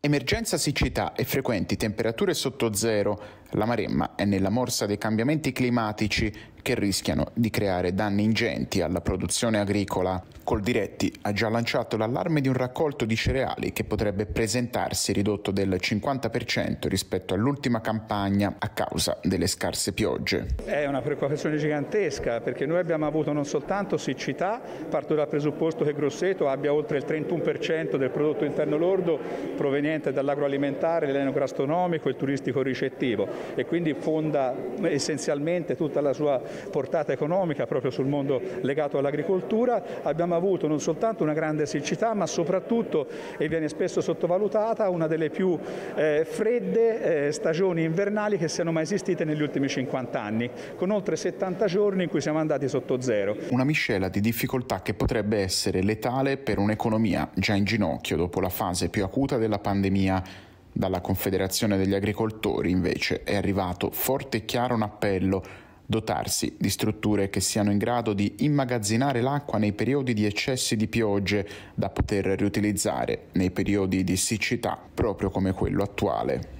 Emergenza siccità e frequenti temperature sotto zero. La Maremma è nella morsa dei cambiamenti climatici che rischiano di creare danni ingenti alla produzione agricola. Coldiretti ha già lanciato l'allarme di un raccolto di cereali che potrebbe presentarsi ridotto del 50% rispetto all'ultima campagna a causa delle scarse piogge. È una preoccupazione gigantesca perché noi abbiamo avuto non soltanto siccità, parto dal presupposto che Grosseto abbia oltre il 31% del prodotto interno lordo proveniente dall'agroalimentare, l'enogastronomico e il turistico ricettivo e quindi fonda essenzialmente tutta la sua portata economica proprio sul mondo legato all'agricoltura, abbiamo avuto non soltanto una grande siccità ma soprattutto, e viene spesso sottovalutata, una delle più eh, fredde eh, stagioni invernali che siano mai esistite negli ultimi 50 anni, con oltre 70 giorni in cui siamo andati sotto zero. Una miscela di difficoltà che potrebbe essere letale per un'economia già in ginocchio dopo la fase più acuta della pandemia. Dalla Confederazione degli agricoltori invece è arrivato forte e chiaro un appello dotarsi di strutture che siano in grado di immagazzinare l'acqua nei periodi di eccessi di piogge da poter riutilizzare nei periodi di siccità, proprio come quello attuale.